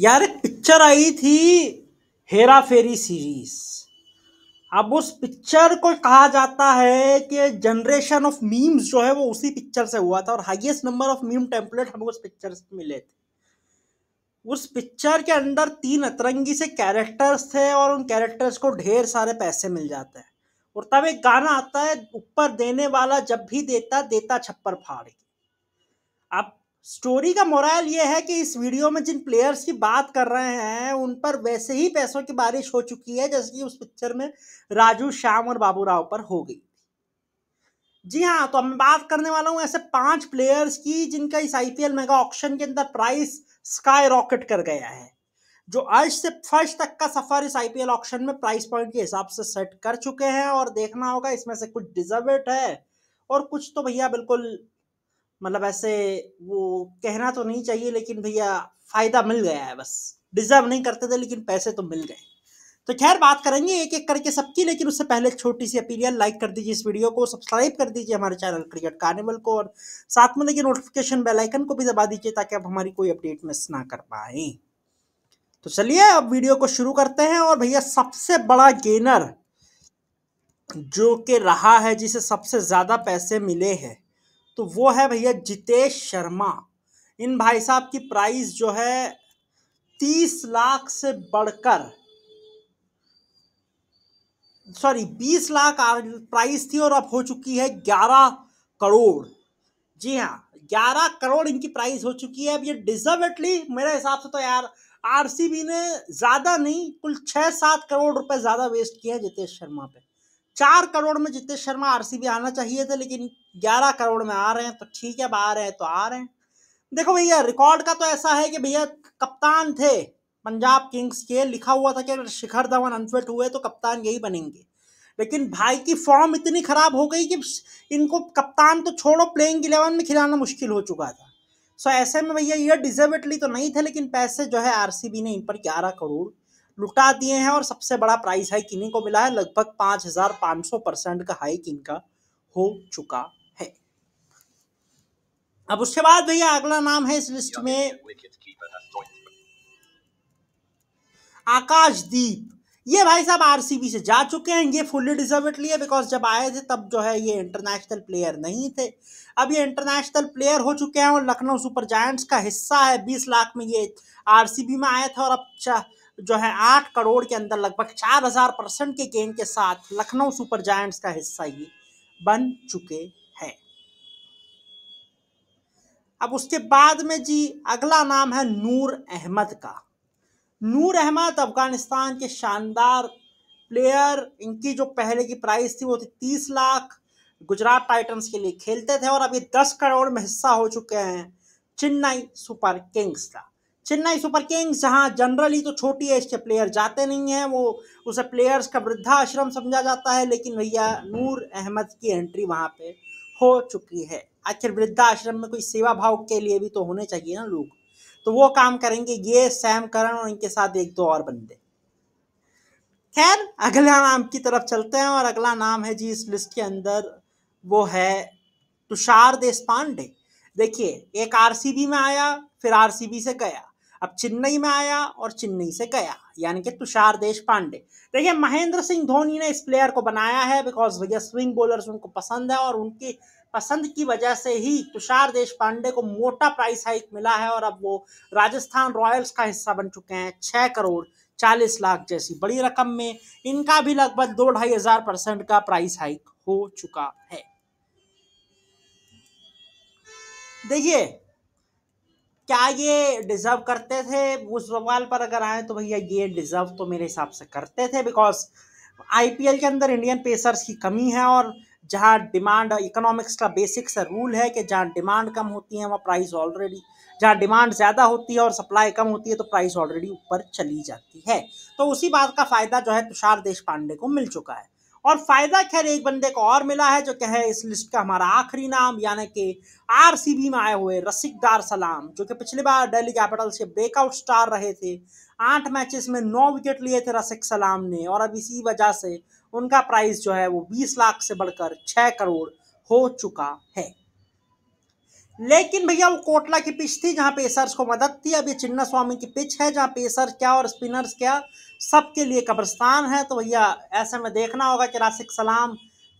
यार एक पिक्चर आई थी हेरा फेरी सीरीज अब उस पिक्चर को कहा जाता है कि जनरेशन ऑफ मीम्स जो है वो उसी पिक्चर से हुआ था और highest number of meme template हमें उस पिक्चर से मिले थे उस पिक्चर के अंदर तीन अतरंगी से कैरेक्टर्स थे और उन कैरेक्टर्स को ढेर सारे पैसे मिल जाते हैं और तब एक गाना आता है ऊपर देने वाला जब भी देता देता छप्पर फाड़ के अब स्टोरी का मोरल ये है कि इस वीडियो में जिन प्लेयर्स की बात कर रहे हैं उन पर वैसे ही पैसों की बारिश हो चुकी है जैसे कि उस पिक्चर में राजू श्याम और राव पर हो गई जी हाँ तो मैं बात करने वाला हूँ ऐसे पांच प्लेयर्स की जिनका इस आईपीएल मेगा ऑक्शन के अंदर प्राइस स्काई रॉकेट कर गया है जो अर्ज से फर्स्ट तक का सफर इस आईपीएल ऑक्शन में प्राइस पॉइंट के हिसाब से सेट कर चुके हैं और देखना होगा इसमें से कुछ डिजर्वेट है और कुछ तो भैया बिल्कुल मतलब ऐसे वो कहना तो नहीं चाहिए लेकिन भैया फ़ायदा मिल गया है बस डिज़र्व नहीं करते थे लेकिन पैसे तो मिल गए तो खैर बात करेंगे एक एक करके सबकी लेकिन उससे पहले छोटी सी अपील है लाइक कर दीजिए इस वीडियो को सब्सक्राइब कर दीजिए हमारे चैनल क्रिकेट कार्निवल को और साथ में लेकिन नोटिफिकेशन बेल आइकन को भी दबा दीजिए ताकि आप हमारी कोई अपडेट मिस ना कर पाए तो चलिए अब वीडियो को शुरू करते हैं और भैया सबसे बड़ा गेनर जो कि रहा है जिसे सबसे ज़्यादा पैसे मिले हैं तो वो है भैया जितेश शर्मा इन भाई साहब की प्राइस जो है तीस लाख से बढ़कर सॉरी बीस लाख प्राइस थी और अब हो चुकी है ग्यारह करोड़ जी हाँ ग्यारह करोड़ इनकी प्राइस हो चुकी है अब ये डिजर्वेटली मेरे हिसाब से तो यार आरसीबी ने ज़्यादा नहीं कुल छः सात करोड़ रुपए ज़्यादा वेस्ट किए हैं जितेश शर्मा पे चार करोड़ में जितेश शर्मा आरसीबी आना चाहिए थे लेकिन ग्यारह करोड़ में आ रहे हैं तो ठीक है अब आ रहे हैं तो आ रहे हैं देखो भैया रिकॉर्ड का तो ऐसा है कि भैया कप्तान थे पंजाब किंग्स के लिखा हुआ था कि अगर शिखर धवन अनफिट हुए तो कप्तान यही बनेंगे लेकिन भाई की फॉर्म इतनी खराब हो गई कि इनको कप्तान तो छोड़ो प्लेइंग इलेवन में खिलाना मुश्किल हो चुका था सो ऐसे में भैया ये डिजर्वेटली तो नहीं थे लेकिन पैसे जो है आरसीबी ने इन पर ग्यारह करोड़ लुटा दिए हैं और सबसे बड़ा प्राइस हाइक इन्हीं को मिला है लगभग पांच हजार पांच सौ परसेंट का हाइक इनका हो चुका है अब उसके बाद भैया अगला नाम है इस लिस्ट में आकाशदीप ये भाई साहब आरसीबी से जा चुके हैं ये फुल्ली डिजर्व लिए बिकॉज जब आए थे तब जो है ये इंटरनेशनल प्लेयर नहीं थे अब ये इंटरनेशनल प्लेयर हो चुके हैं और लखनऊ सुपर जायंट्स का हिस्सा है बीस लाख में ये आरसीबी में आया था और अब जो है आठ करोड़ के अंदर लगभग चार हजार परसेंट के गेंद के साथ लखनऊ सुपर जायंट्स का हिस्सा ये बन चुके हैं अब उसके बाद में जी अगला नाम है नूर अहमद का नूर अहमद अफगानिस्तान के शानदार प्लेयर इनकी जो पहले की प्राइस थी वो थी तीस लाख गुजरात टाइटंस के लिए खेलते थे और अभी दस करोड़ में हिस्सा हो चुके हैं चेन्नई सुपर किंग्स का चेन्नई सुपर किंग्स जहां जनरली तो छोटी एज के प्लेयर जाते नहीं हैं वो उसे प्लेयर्स का वृद्धा आश्रम समझा जाता है लेकिन भैया नूर अहमद की एंट्री वहां पे हो चुकी है आखिर वृद्धा आश्रम में कोई सेवा भाव के लिए भी तो होने चाहिए ना लोग तो वो काम करेंगे ये सैम करण और इनके साथ एक दो और बंदे खैर अगला नाम की तरफ चलते हैं और अगला नाम है जी इस लिस्ट के अंदर वो है तुषार देश देखिए एक आरसीबी में आया फिर आरसीबी से गया अब चेन्नई में आया और चेन्नई से गया यानी कि तुषार देश पांडे देखिए महेंद्र सिंह धोनी ने इस प्लेयर को बनाया है बिकॉज भैया स्विंग बॉलर्स उनको पसंद है और उनकी पसंद की वजह से ही तुषार देश पांडे को मोटा प्राइस हाइक मिला है और अब वो राजस्थान रॉयल्स का हिस्सा बन चुके हैं छः करोड़ चालीस लाख जैसी बड़ी रकम में इनका भी लगभग दो ढाई हजार परसेंट का प्राइस हाइक हो चुका है देखिए क्या ये डिज़र्व करते थे उस बवाल पर अगर आए तो भैया ये डिज़र्व तो मेरे हिसाब से करते थे बिकॉज आईपीएल के अंदर इंडियन पेसर्स की कमी है और जहाँ डिमांड इकोनॉमिक्स का बेसिक सा रूल है कि जहाँ डिमांड कम होती है वहाँ प्राइस ऑलरेडी जहाँ डिमांड ज़्यादा होती है और सप्लाई कम होती है तो प्राइस ऑलरेडी ऊपर चली जाती है तो उसी बात का फ़ायदा जो है तुषार देश पांडे को मिल चुका है और फ़ायदा खैर एक बंदे को और मिला है जो कहे इस लिस्ट का हमारा आखिरी नाम यानी कि आरसीबी में आए हुए रसिकदार सलाम जो कि पिछली बार डेली कैपिटल से ब्रेकआउट स्टार रहे थे आठ मैचेस में नौ विकेट लिए थे रसिक सलाम ने और अब इसी वजह से उनका प्राइस जो है वो बीस लाख से बढ़कर छः करोड़ हो चुका है लेकिन भैया वो कोटला की पिच थी जहाँ पेसर्स को मदद थी अब ये चिन्ना स्वामी की पिच है जहाँ पेसर्स क्या और स्पिनर्स क्या सबके लिए कब्रस्तान है तो भैया ऐसे में देखना होगा कि राशिक सलाम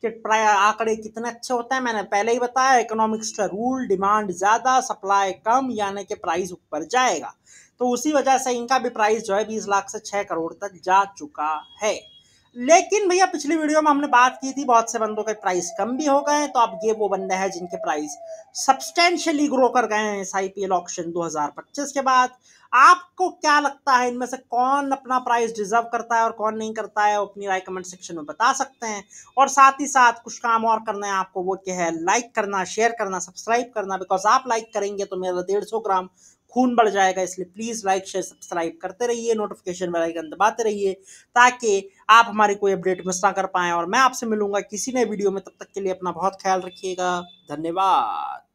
के प्राय आंकड़े कितने अच्छे होते हैं मैंने पहले ही बताया इकोनॉमिक्स का रूल डिमांड ज़्यादा सप्लाई कम यानी कि प्राइस ऊपर जाएगा तो उसी वजह से इनका भी प्राइस जो है बीस लाख से छः करोड़ तक जा चुका है लेकिन भैया पिछली वीडियो में हमने बात की थी बहुत से बंदों के प्राइस कम भी हो गए तो अब ये वो बंदे हैं जिनके प्राइस सब्सटेंशियली ग्रो कर गए हैं इस आई ऑक्शन 2025 के बाद आपको क्या लगता है इनमें से कौन अपना प्राइस डिजर्व करता है और कौन नहीं करता है अपनी राय कमेंट सेक्शन में बता सकते हैं और साथ ही साथ कुछ काम और करना है आपको वो क्या है लाइक करना शेयर करना सब्सक्राइब करना बिकॉज आप लाइक करेंगे तो मेरा डेढ़ ग्राम खून बढ़ जाएगा इसलिए प्लीज़ लाइक शेयर सब्सक्राइब करते रहिए नोटिफिकेशन बेल आइकन दबाते रहिए ताकि आप हमारी कोई अपडेट मिस ना कर पाएँ और मैं आपसे मिलूंगा किसी नए वीडियो में तब तक के लिए अपना बहुत ख्याल रखिएगा धन्यवाद